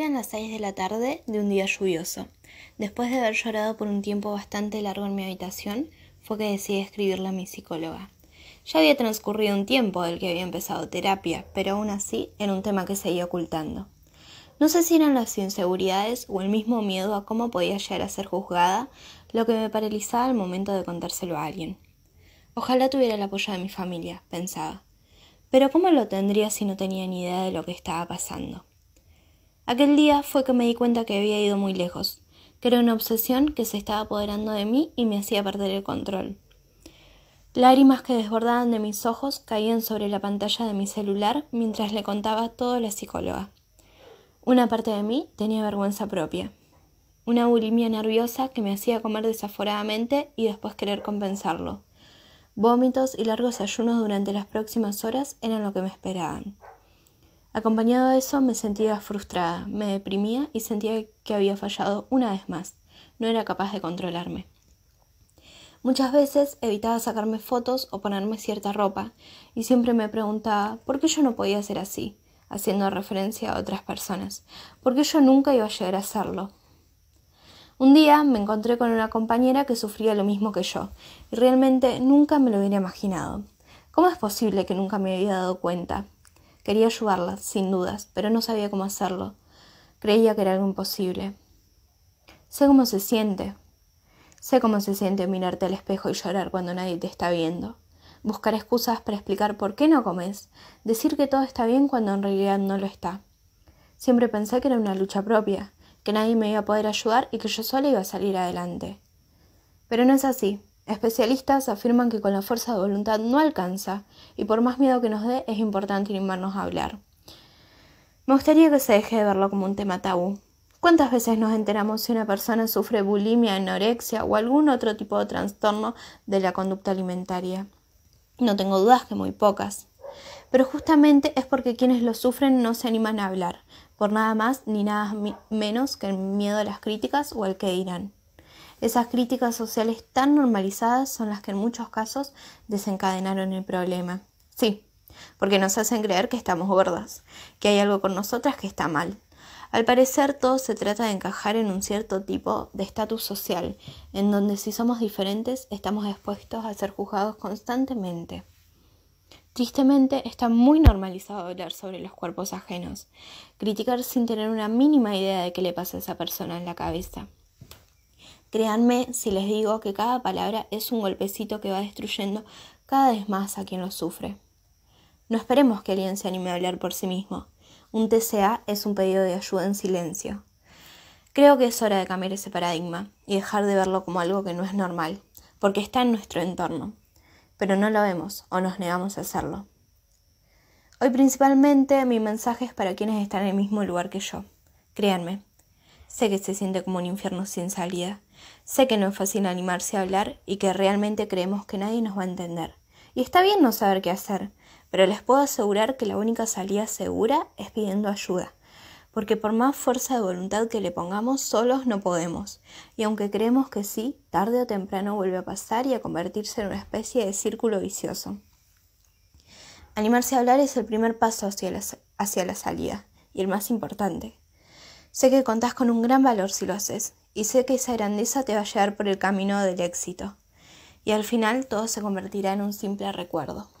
Eran las seis de la tarde de un día lluvioso. Después de haber llorado por un tiempo bastante largo en mi habitación, fue que decidí escribirle a mi psicóloga. Ya había transcurrido un tiempo del que había empezado terapia, pero aún así era un tema que seguía ocultando. No sé si eran las inseguridades o el mismo miedo a cómo podía llegar a ser juzgada lo que me paralizaba al momento de contárselo a alguien. Ojalá tuviera el apoyo de mi familia, pensaba. Pero ¿cómo lo tendría si no tenía ni idea de lo que estaba pasando? Aquel día fue que me di cuenta que había ido muy lejos, que era una obsesión que se estaba apoderando de mí y me hacía perder el control. Lágrimas que desbordaban de mis ojos caían sobre la pantalla de mi celular mientras le contaba todo a la psicóloga. Una parte de mí tenía vergüenza propia, una bulimia nerviosa que me hacía comer desaforadamente y después querer compensarlo. Vómitos y largos ayunos durante las próximas horas eran lo que me esperaban. Acompañado de eso me sentía frustrada, me deprimía y sentía que había fallado una vez más. No era capaz de controlarme. Muchas veces evitaba sacarme fotos o ponerme cierta ropa y siempre me preguntaba por qué yo no podía ser así, haciendo referencia a otras personas, por qué yo nunca iba a llegar a hacerlo? Un día me encontré con una compañera que sufría lo mismo que yo y realmente nunca me lo hubiera imaginado. ¿Cómo es posible que nunca me había dado cuenta? Quería ayudarla, sin dudas, pero no sabía cómo hacerlo. Creía que era algo imposible. Sé cómo se siente. Sé cómo se siente mirarte al espejo y llorar cuando nadie te está viendo. Buscar excusas para explicar por qué no comes. Decir que todo está bien cuando en realidad no lo está. Siempre pensé que era una lucha propia, que nadie me iba a poder ayudar y que yo sola iba a salir adelante. Pero no es así. Especialistas afirman que con la fuerza de voluntad no alcanza y por más miedo que nos dé es importante animarnos a hablar. Me gustaría que se deje de verlo como un tema tabú. ¿Cuántas veces nos enteramos si una persona sufre bulimia, anorexia o algún otro tipo de trastorno de la conducta alimentaria? No tengo dudas que muy pocas. Pero justamente es porque quienes lo sufren no se animan a hablar, por nada más ni nada menos que el miedo a las críticas o al que dirán. Esas críticas sociales tan normalizadas son las que en muchos casos desencadenaron el problema. Sí, porque nos hacen creer que estamos gordas, que hay algo con nosotras que está mal. Al parecer todo se trata de encajar en un cierto tipo de estatus social, en donde si somos diferentes estamos expuestos a ser juzgados constantemente. Tristemente está muy normalizado hablar sobre los cuerpos ajenos, criticar sin tener una mínima idea de qué le pasa a esa persona en la cabeza. Créanme si les digo que cada palabra es un golpecito que va destruyendo cada vez más a quien lo sufre. No esperemos que alguien se anime a hablar por sí mismo. Un TCA es un pedido de ayuda en silencio. Creo que es hora de cambiar ese paradigma y dejar de verlo como algo que no es normal, porque está en nuestro entorno, pero no lo vemos o nos negamos a hacerlo. Hoy principalmente mi mensaje es para quienes están en el mismo lugar que yo. Créanme, sé que se siente como un infierno sin salida Sé que no es fácil animarse a hablar y que realmente creemos que nadie nos va a entender. Y está bien no saber qué hacer, pero les puedo asegurar que la única salida segura es pidiendo ayuda, porque por más fuerza de voluntad que le pongamos, solos no podemos. Y aunque creemos que sí, tarde o temprano vuelve a pasar y a convertirse en una especie de círculo vicioso. Animarse a hablar es el primer paso hacia la, hacia la salida, y el más importante. Sé que contás con un gran valor si lo haces, y sé que esa grandeza te va a llevar por el camino del éxito. Y al final todo se convertirá en un simple recuerdo.